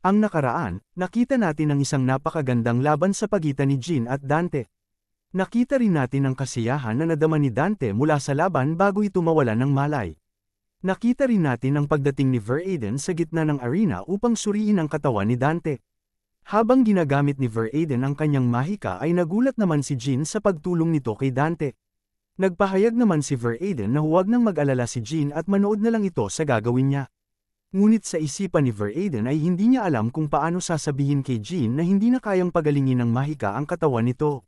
Ang nakaraan, nakita natin ang isang napakagandang laban sa pagitan ni Jean at Dante. Nakita rin natin ang kasiyahan na nadama ni Dante mula sa laban bago ito mawala ng malay. Nakita rin natin ang pagdating ni Ver Aiden sa gitna ng arena upang suriin ang katawan ni Dante. Habang ginagamit ni Ver Aiden ang kanyang mahika ay nagulat naman si Jean sa pagtulong nito kay Dante. Nagpahayag naman si Ver Aiden na huwag nang mag-alala si Jean at manood na lang ito sa gagawin niya. Ngunit sa isipan ni Veraden ay hindi niya alam kung paano sasabihin kay Jean na hindi na kayang pagalingin ng mahika ang katawan nito.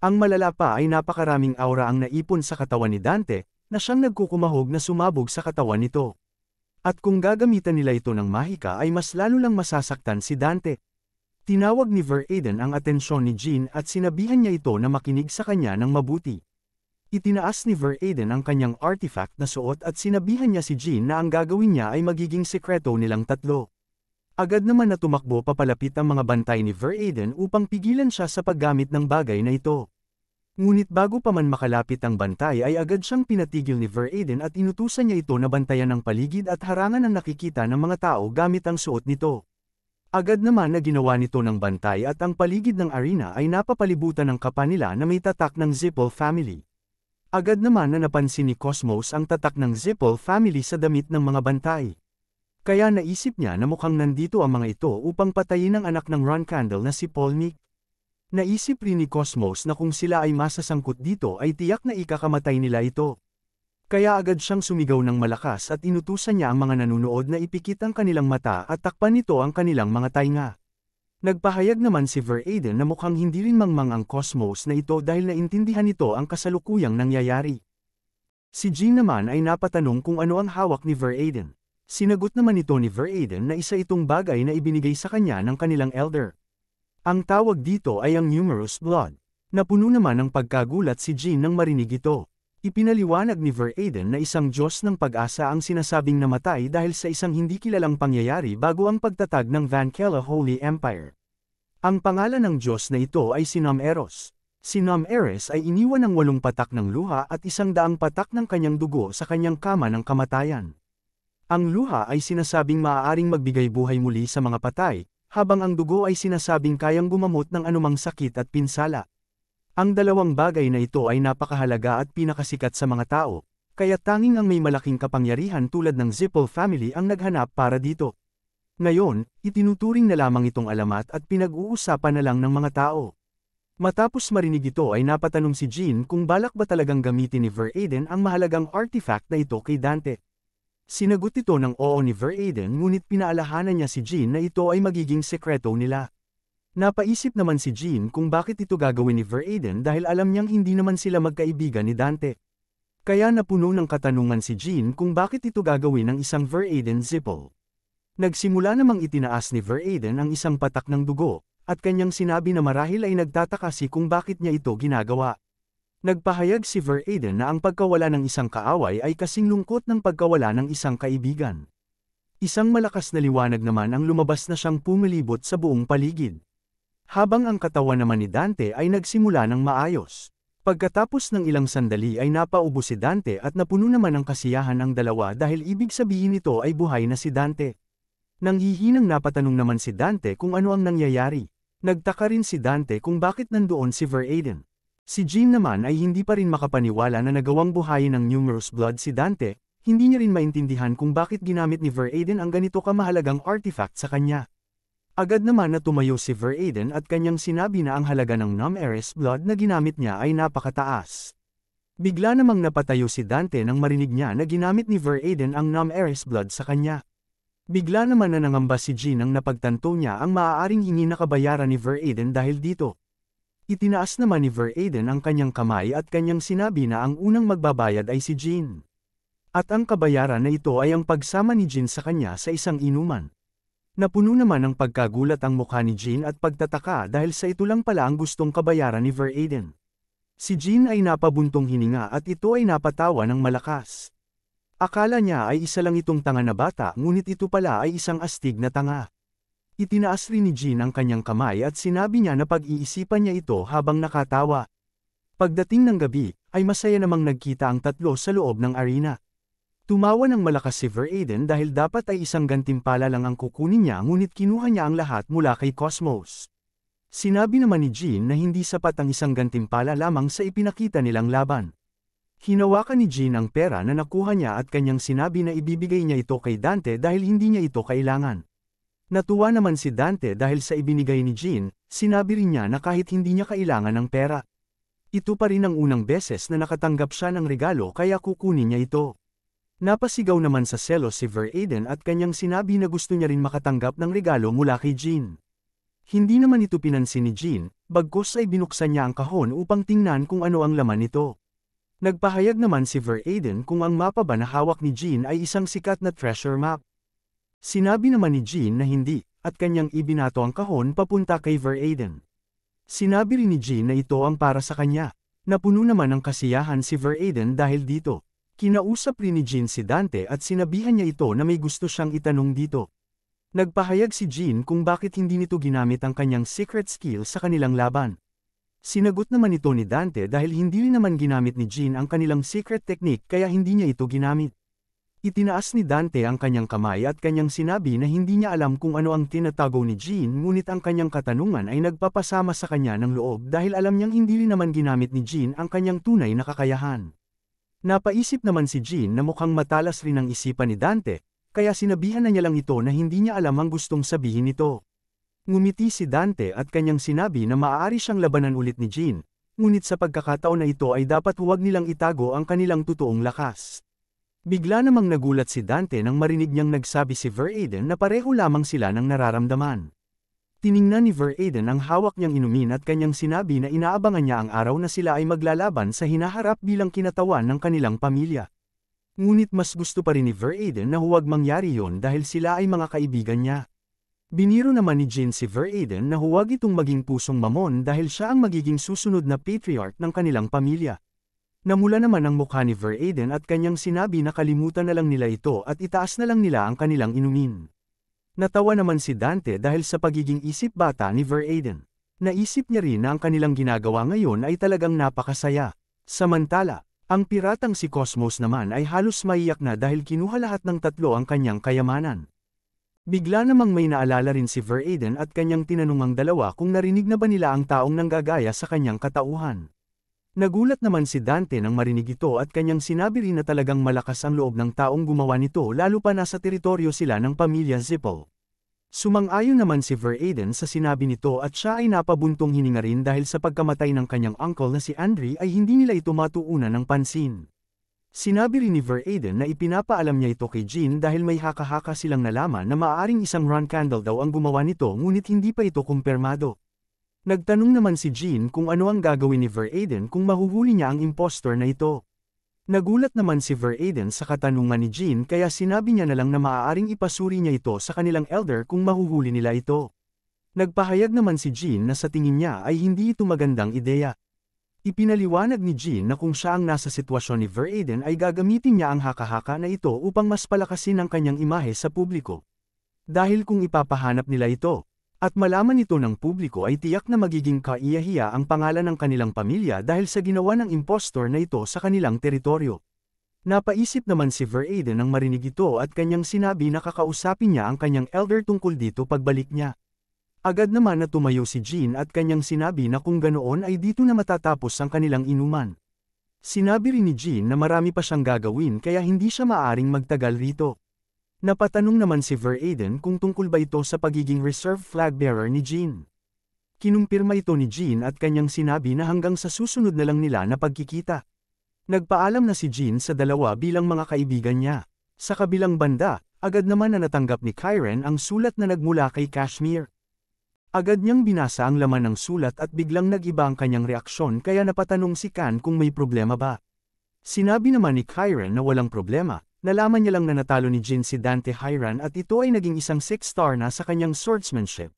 Ang malala pa ay napakaraming aura ang naipon sa katawan ni Dante, na siyang nagkukumahog na sumabog sa katawan nito. At kung gagamitan nila ito ng mahika ay mas lalo lang masasaktan si Dante. Tinawag ni Veraden ang atensyon ni Jean at sinabihan niya ito na makinig sa kanya ng mabuti. Itinaas ni Ver Aiden ang kanyang artifact na suot at sinabihan niya si Jean na ang gagawin niya ay magiging sekreto nilang tatlo. Agad naman na tumakbo papalapit ang mga bantay ni Ver Aiden upang pigilan siya sa paggamit ng bagay na ito. Ngunit bago pa man makalapit ang bantay ay agad siyang pinatigil ni Ver Aiden at inutusan niya ito na bantayan ng paligid at harangan ang nakikita ng mga tao gamit ang suot nito. Agad naman na ginawa nito ng bantay at ang paligid ng arena ay napapalibutan ng kapanila na may tatak ng Zipple family. Agad naman na napansin ni Cosmos ang tatak ng Zippel family sa damit ng mga bantay. Kaya naisip niya na mukhang nandito ang mga ito upang patayin ang anak ng Ron Candle na si Paul Nick. Naisip rin ni Cosmos na kung sila ay masasangkot dito ay tiyak na ikakamatay nila ito. Kaya agad siyang sumigaw ng malakas at inutusan niya ang mga nanunood na ipikit ang kanilang mata at takpan nito ang kanilang mga tainga. Nagpahayag naman si Ver Aiden na mukhang hindi rin mangmang ang cosmos na ito dahil naintindihan nito ang kasalukuyang nangyayari. Si Jean naman ay napatanong kung ano ang hawak ni Ver Aiden. Sinagot naman ito ni Ver Aiden na isa itong bagay na ibinigay sa kanya ng kanilang elder. Ang tawag dito ay ang numerous blood. Napuno naman ng pagkagulat si Jean nang marinig ito. Ipinaliwanag ni Ver Aiden na isang Diyos ng pag-asa ang sinasabing namatay dahil sa isang hindi kilalang pangyayari bago ang pagtatag ng Van Vankela Holy Empire. Ang pangalan ng Diyos na ito ay Sinam Eros. Si Nam Eres ay iniwan ng walong patak ng luha at isang daang patak ng kanyang dugo sa kanyang kama ng kamatayan. Ang luha ay sinasabing maaaring magbigay buhay muli sa mga patay, habang ang dugo ay sinasabing kayang gumamot ng anumang sakit at pinsala. Ang dalawang bagay na ito ay napakahalaga at pinakasikat sa mga tao, kaya tanging ang may malaking kapangyarihan tulad ng Zippel family ang naghanap para dito. Ngayon, itinuturing na lamang itong alamat at pinag-uusapan na lang ng mga tao. Matapos marinig ito ay napatanong si Jean kung balak ba talagang gamitin ni Ver Aiden ang mahalagang artifact na ito kay Dante. Sinagot ito ng oo ni Ver Aiden ngunit pinaalalahanan niya si Jean na ito ay magiging sekreto nila. Napaisip naman si Jean kung bakit ito gagawin ni Veraiden dahil alam niyang hindi naman sila magkaibigan ni Dante. Kaya napuno ng katanungan si Jean kung bakit ito gagawin ng isang Veraiden Zippo. Nagsimula namang itinaas ni Veraiden ang isang patak ng dugo, at kanyang sinabi na marahil ay nagtataka si kung bakit niya ito ginagawa. Nagpahayag si Veraiden na ang pagkawala ng isang kaaway ay kasing lungkot ng pagkawala ng isang kaibigan. Isang malakas na liwanag naman ang lumabas na siyang pumilibot sa buong paligid habang ang katawan naman ni Dante ay nagsimula ng maayos. Pagkatapos ng ilang sandali ay napaubo si Dante at napuno naman ng kasiyahan ang dalawa dahil ibig sabihin nito ay buhay na si Dante. Nang hihinang napatanong naman si Dante kung ano ang nangyayari. Nagtaka rin si Dante kung bakit nandoon si Veraiden. Si Jean naman ay hindi pa rin makapaniwala na nagawang buhayin ng numerous blood si Dante, hindi niya rin maintindihan kung bakit ginamit ni Veraiden ang ganito kamahalagang artifact sa kanya. Agad naman na tumayo si Ver Aiden at kanyang sinabi na ang halaga ng Numeris blood na ginamit niya ay napakataas. Bigla namang napatayo si Dante nang marinig niya na ginamit ni Ver Aiden ang Numeris blood sa kanya. Bigla naman na nangamba si Jean nang napagtanto niya ang maaaring hingi na kabayaran ni Ver Aiden dahil dito. Itinaas naman ni Ver Aiden ang kanyang kamay at kanyang sinabi na ang unang magbabayad ay si Jean. At ang kabayaran na ito ay ang pagsama ni Jean sa kanya sa isang inuman. Napuno naman ng pagkagulat ang mukha ni Jean at pagtataka dahil sa ito lang pala ang gustong kabayaran ni Ver Aiden. Si Jean ay napabuntong hininga at ito ay napatawa ng malakas. Akala niya ay isa lang itong tanga na bata ngunit ito pala ay isang astig na tanga. Itinaas rin ni Jean ang kanyang kamay at sinabi niya na pag-iisipan niya ito habang nakatawa. Pagdating ng gabi, ay masaya namang nagkita ang tatlo sa loob ng arena. Tumawa ng malakas si Ver Aiden dahil dapat ay isang gantimpala lang ang kukunin niya ngunit kinuha niya ang lahat mula kay Cosmos. Sinabi naman ni Jean na hindi sapat ang isang gantimpala lamang sa ipinakita nilang laban. Hinawakan ni Jean ang pera na nakuha niya at kanyang sinabi na ibibigay niya ito kay Dante dahil hindi niya ito kailangan. Natuwa naman si Dante dahil sa ibinigay ni Jean, sinabi rin niya na kahit hindi niya kailangan ng pera. Ito pa rin ang unang beses na nakatanggap siya ng regalo kaya kukunin niya ito. Napasigaw naman sa selos si Ver Aiden at kanyang sinabi na gusto niya rin makatanggap ng regalo mula kay Jean. Hindi naman ito pinansin ni Jean, bagkus ay binuksan niya ang kahon upang tingnan kung ano ang laman nito. Nagpahayag naman si Ver Aiden kung ang mapa ba na hawak ni Jean ay isang sikat na treasure map. Sinabi naman ni Jean na hindi, at kanyang ibinato ang kahon papunta kay Ver Aiden. Sinabi rin ni Jean na ito ang para sa kanya. Napuno naman ng kasiyahan si Ver Aiden dahil dito. Kinausap rin ni Jean si Dante at sinabihan niya ito na may gusto siyang itanong dito. Nagpahayag si Jean kung bakit hindi nito ginamit ang kanyang secret skill sa kanilang laban. Sinagot naman ito ni Dante dahil hindi rin naman ginamit ni Jean ang kanilang secret technique kaya hindi niya ito ginamit. Itinaas ni Dante ang kanyang kamay at kanyang sinabi na hindi niya alam kung ano ang tinatago ni Jean ngunit ang kanyang katanungan ay nagpapasama sa kanya ng loob dahil alam niyang hindi rin naman ginamit ni Jean ang kanyang tunay na kakayahan. Napaisip naman si Jean na mukhang matalas rin ang isipan ni Dante, kaya sinabihan na niya lang ito na hindi niya alam ang gustong sabihin nito. Ngumiti si Dante at kanyang sinabi na maaari siyang labanan ulit ni Jean, ngunit sa pagkakataon na ito ay dapat huwag nilang itago ang kanilang totoong lakas. Bigla namang nagulat si Dante nang marinig niyang nagsabi si Veraiden na pareho lamang sila ng nararamdaman. Tiningnan ni Ver Aiden ang hawak niyang inumin at kanyang sinabi na inaabangan niya ang araw na sila ay maglalaban sa hinaharap bilang kinatawan ng kanilang pamilya. Ngunit mas gusto pa rin ni Ver Aiden na huwag mangyari yon dahil sila ay mga kaibigan niya. Biniro naman ni Jin si Ver Aiden na huwag itong maging pusong mamon dahil siya ang magiging susunod na patriarch ng kanilang pamilya. Namula naman ang mukha ni Ver Aiden at kanyang sinabi na kalimutan na lang nila ito at itaas na lang nila ang kanilang inumin. Natawa naman si Dante dahil sa pagiging isip bata ni Ver Aiden. Naisip niya rin na ang kanilang ginagawa ngayon ay talagang napakasaya. Samantala, ang piratang si Cosmos naman ay halos maiyak na dahil kinuha lahat ng tatlo ang kanyang kayamanan. Bigla namang may naalala rin si Ver Aiden at kanyang tinanong ang dalawa kung narinig na ba nila ang taong nanggagaya sa kanyang katauhan. Nagulat naman si Dante nang marinig ito at kanyang sinabi rin na talagang malakas ang loob ng taong gumawa nito lalo pa nasa teritoryo sila ng pamilya Zippo. Sumang-ayon naman si Veraden sa sinabi nito at siya ay napabuntong hininga rin dahil sa pagkamatay ng kanyang uncle na si Andre ay hindi nila ito matuunan ng pansin. Sinabi rin ni Veraden na ipinapaalam niya ito kay Jean dahil may haka-haka silang nalaman na maaaring isang run candle daw ang gumawa nito ngunit hindi pa ito kumpirmado. Nagtanong naman si Jean kung ano ang gagawin ni Ver Aiden kung mahuhuli niya ang impostor na ito. Nagulat naman si Ver Aiden sa katanungan ni Jean kaya sinabi niya na lang na maaaring ipasuri niya ito sa kanilang elder kung mahuhuli nila ito. Nagpahayag naman si Jean na sa tingin niya ay hindi ito magandang ideya. Ipinaliwanag ni Jean na kung siya ang nasa sitwasyon ni Ver Aiden ay gagamitin niya ang haka-haka na ito upang mas palakasin ang kanyang imahe sa publiko. Dahil kung ipapahanap nila ito, at malaman ito ng publiko ay tiyak na magiging kaiyahiya ang pangalan ng kanilang pamilya dahil sa ginawa ng impostor na ito sa kanilang teritoryo. Napaisip naman si Veraiden nang marinig ito at kanyang sinabi na kakausapin niya ang kanyang elder tungkol dito pagbalik niya. Agad naman na tumayo si Jean at kanyang sinabi na kung ganoon ay dito na matatapos ang kanilang inuman. Sinabi rin ni Jean na marami pa siyang gagawin kaya hindi siya maaring magtagal rito. Napatanong naman si Ver Aiden kung tungkol ba ito sa pagiging reserve flag bearer ni Jean. Kinumpirma ito ni Jean at kanyang sinabi na hanggang sa susunod na lang nila na pagkikita. Nagpaalam na si Jean sa dalawa bilang mga kaibigan niya. Sa kabilang banda, agad naman na natanggap ni Kyren ang sulat na nagmula kay Kashmir. Agad niyang binasa ang laman ng sulat at biglang nagiba ang kanyang reaksyon kaya napatanong si Kan kung may problema ba. Sinabi naman ni Kyren na walang problema, nalaman niya lang na natalo ni Jin si Dante Hiran at ito ay naging isang six-star na sa kanyang swordsmanship.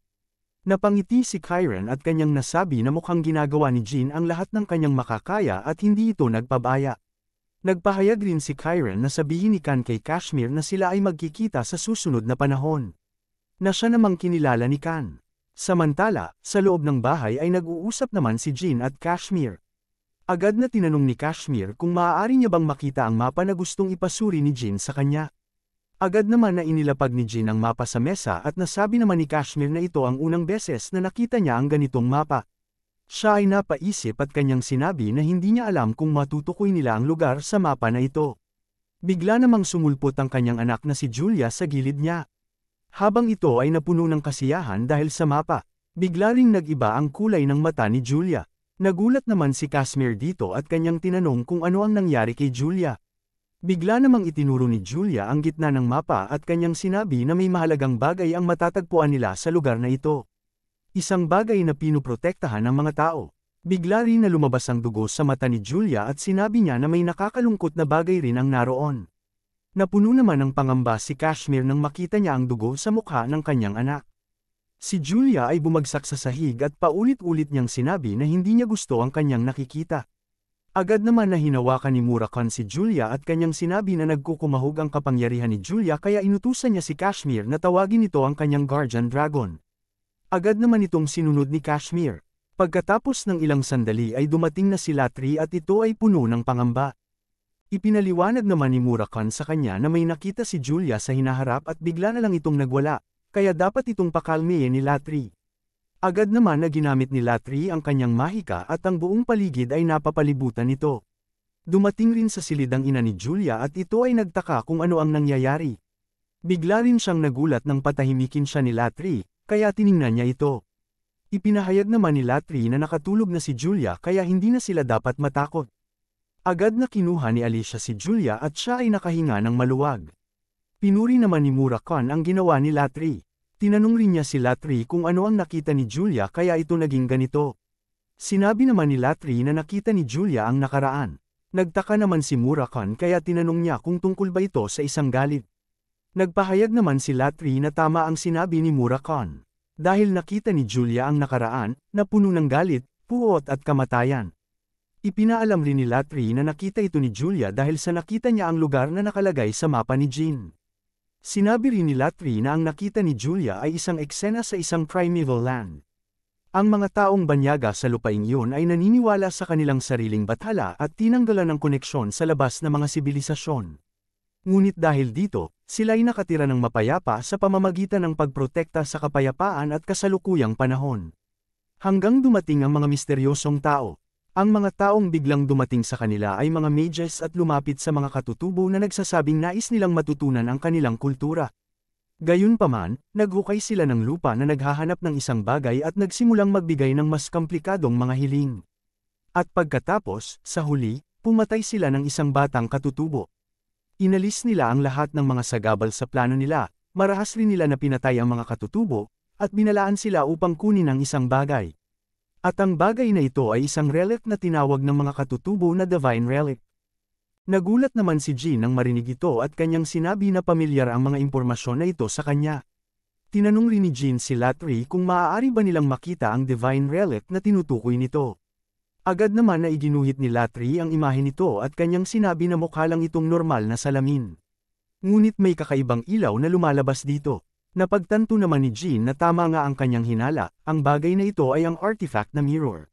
Napangiti si Kyron at kanyang nasabi na mukhang ginagawa ni Jin ang lahat ng kanyang makakaya at hindi ito nagpabaya. Nagpahayag rin si Kyron na sabihin ni Khan kay Kashmir na sila ay magkikita sa susunod na panahon. Na siya namang kinilala ni Khan. Samantala, sa loob ng bahay ay nag-uusap naman si Jin at Kashmir. Agad na tinanong ni Kashmir kung maaari niya bang makita ang mapa na gustong ipasuri ni Jin sa kanya. Agad naman na inilapag ni Jin ang mapa sa mesa at nasabi naman ni Kashmir na ito ang unang beses na nakita niya ang ganitong mapa. Siya ay napaisip at kanyang sinabi na hindi niya alam kung matutukoy nila ang lugar sa mapa na ito. Bigla namang sumulpot ang kanyang anak na si Julia sa gilid niya. Habang ito ay napuno ng kasiyahan dahil sa mapa, bigla ring nag-iba ang kulay ng mata ni Julia. Nagulat naman si Casimir dito at kanyang tinanong kung ano ang nangyari kay Julia. Bigla namang itinuro ni Julia ang gitna ng mapa at kanyang sinabi na may mahalagang bagay ang matatagpuan nila sa lugar na ito. Isang bagay na pinuprotektahan ng mga tao. Bigla rin na lumabas ang dugo sa mata ni Julia at sinabi niya na may nakakalungkot na bagay rin ang naroon. Napuno naman ng pangamba si Kashmir nang makita niya ang dugo sa mukha ng kanyang anak. Si Julia ay bumagsak sa sahig at paulit-ulit niyang sinabi na hindi niya gusto ang kanyang nakikita. Agad naman na hinawakan ni Murakan si Julia at kanyang sinabi na nagkukumahog ang kapangyarihan ni Julia kaya inutusan niya si Kashmir na tawagin ito ang kanyang guardian dragon. Agad naman itong sinunod ni Kashmir. Pagkatapos ng ilang sandali ay dumating na si Latri at ito ay puno ng pangamba. Ipinaliwanag naman ni Murakan sa kanya na may nakita si Julia sa hinaharap at bigla na lang itong nagwala, kaya dapat itong pakalmihin ni Latri. Agad naman na ginamit ni Latri ang kanyang mahika at ang buong paligid ay napapalibutan nito. Dumating rin sa silid ang ina ni Julia at ito ay nagtaka kung ano ang nangyayari. Bigla rin siyang nagulat nang patahimikin siya ni Latri, kaya tiningnan niya ito. Ipinahayag naman ni Latri na nakatulog na si Julia kaya hindi na sila dapat matakot. Agad na kinuha ni Alicia si Julia at siya ay nakahinga ng maluwag. Pinuri naman ni Murakon ang ginawa ni Latri. Tinanong rin niya si Latri kung ano ang nakita ni Julia kaya ito naging ganito. Sinabi naman ni Latri na nakita ni Julia ang nakaraan. Nagtaka naman si Murakon kaya tinanong niya kung tungkol ba ito sa isang galit. Nagpahayag naman si Latri na tama ang sinabi ni Murakon. Dahil nakita ni Julia ang nakaraan, napuno ng galit, puot at kamatayan. Ipinaalam rin ni Latri na nakita ito ni Julia dahil sa nakita niya ang lugar na nakalagay sa mapa ni Jean. Sinabi rin ni Latri na ang nakita ni Julia ay isang eksena sa isang primeval land. Ang mga taong banyaga sa lupaing iyon ay naniniwala sa kanilang sariling bathala at tinanggalan ng koneksyon sa labas ng mga sibilisasyon. Ngunit dahil dito, sila ay nakatira ng mapayapa sa pamamagitan ng pagprotekta sa kapayapaan at kasalukuyang panahon. Hanggang dumating ang mga misteryosong tao, ang mga taong biglang dumating sa kanila ay mga mages at lumapit sa mga katutubo na nagsasabing nais nilang matutunan ang kanilang kultura. Gayunpaman, naghukay sila ng lupa na naghahanap ng isang bagay at nagsimulang magbigay ng mas komplikadong mga hiling. At pagkatapos, sa huli, pumatay sila ng isang batang katutubo. Inalis nila ang lahat ng mga sagabal sa plano nila, marahas rin nila na pinatay ang mga katutubo, at binalaan sila upang kunin ang isang bagay. At ang bagay na ito ay isang relic na tinawag ng mga katutubo na divine relic. Nagulat naman si Jean nang marinig ito at kanyang sinabi na pamilyar ang mga impormasyon na ito sa kanya. Tinanong rin ni Jean si Latry kung maaari ba nilang makita ang divine relic na tinutukoy nito. Agad naman na iginuhit ni Latry ang imahe nito at kanyang sinabi na mukha lang itong normal na salamin. Ngunit may kakaibang ilaw na lumalabas dito. Napagtanto naman ni Jean na tama nga ang kanyang hinala, ang bagay na ito ay ang artifact na mirror.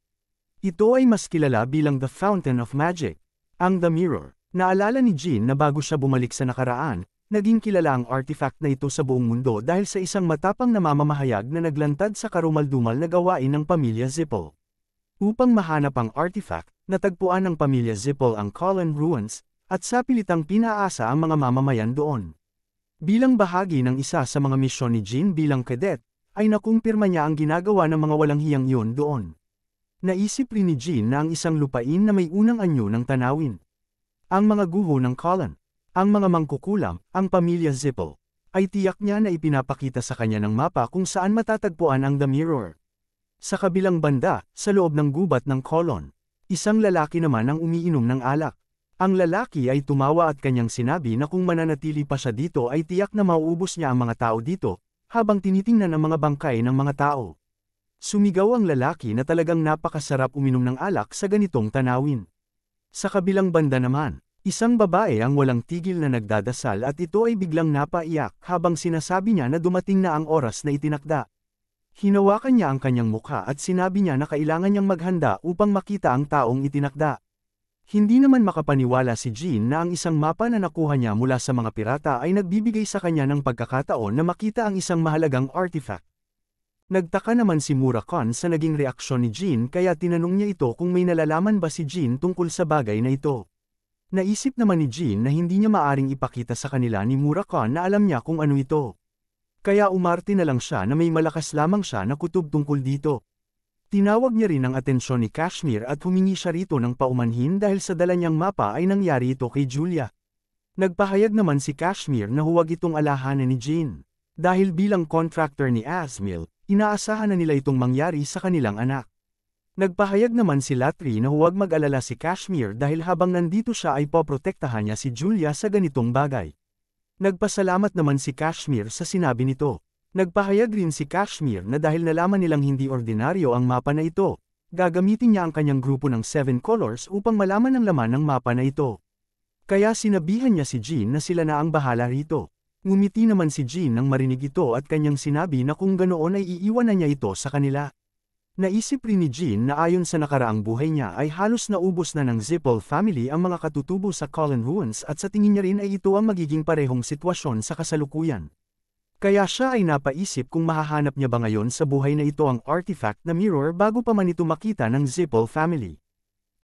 Ito ay mas kilala bilang The Fountain of Magic. Ang The Mirror, naalala ni Jean na bago siya bumalik sa nakaraan, naging kilala ang artifact na ito sa buong mundo dahil sa isang matapang na mamamahayag na naglantad sa karumaldumal na gawain ng pamilya Zippel. Upang mahanap ang artifact, natagpuan ng pamilya Zippel ang Colin Ruins, at sa pilitang pinaasa ang mga mamamayan doon. Bilang bahagi ng isa sa mga misyon ni Jean bilang kadet, ay nakumpirma niya ang ginagawa ng mga walang hiyang iyon doon. Naisip rin ni Jean na ang isang lupain na may unang anyo ng tanawin. Ang mga guho ng Colin, ang mga mangkukulam, ang pamilya Zippel, ay tiyak niya na ipinapakita sa kanya ng mapa kung saan matatagpuan ang The Mirror. Sa kabilang banda, sa loob ng gubat ng Colon, isang lalaki naman ang umiinom ng alak. Ang lalaki ay tumawa at kanyang sinabi na kung mananatili pa siya dito ay tiyak na mauubos niya ang mga tao dito, habang tinitingnan ang mga bangkay ng mga tao. Sumigaw ang lalaki na talagang napakasarap uminom ng alak sa ganitong tanawin. Sa kabilang banda naman, isang babae ang walang tigil na nagdadasal at ito ay biglang napaiyak habang sinasabi niya na dumating na ang oras na itinakda. Hinawakan niya ang kanyang mukha at sinabi niya na kailangan niyang maghanda upang makita ang taong itinakda. Hindi naman makapaniwala si Jean na ang isang mapa na nakuha niya mula sa mga pirata ay nagbibigay sa kanya ng pagkakataon na makita ang isang mahalagang artifact. Nagtaka naman si Murakan sa naging reaksyon ni Jean kaya tinanong niya ito kung may nalalaman ba si Jean tungkol sa bagay na ito. Naisip naman ni Jean na hindi niya maaring ipakita sa kanila ni Murakan na alam niya kung ano ito. Kaya umarte na lang siya na may malakas lamang siya na kutub tungkol dito. Tinawag niya rin ang atensyon ni Kashmir at humingi siya rito ng paumanhin dahil sa dala niyang mapa ay nangyari ito kay Julia. Nagpahayag naman si Kashmir na huwag itong alahanan ni Jane. Dahil bilang contractor ni Asmil, inaasahan na nila itong mangyari sa kanilang anak. Nagpahayag naman si Latri na huwag mag-alala si Kashmir dahil habang nandito siya ay poprotektahan niya si Julia sa ganitong bagay. Nagpasalamat naman si Kashmir sa sinabi nito. Nagpahayag rin si Kashmir na dahil nalaman nilang hindi ordinaryo ang mapa na ito, gagamitin niya ang kanyang grupo ng Seven Colors upang malaman ang laman ng mapa na ito. Kaya sinabihan niya si Jean na sila na ang bahala rito. Ngumiti naman si Jean nang marinig ito at kanyang sinabi na kung ganoon ay iiwan na niya ito sa kanila. Naisip rin ni Jean na ayon sa nakaraang buhay niya ay halos naubos na ng Zippel family ang mga katutubo sa Colin Ruins at sa tingin niya rin ay ito ang magiging parehong sitwasyon sa kasalukuyan. Kaya siya ay napaisip kung mahahanap niya ba ngayon sa buhay na ito ang artifact na mirror bago pa man ito makita ng Zipple family.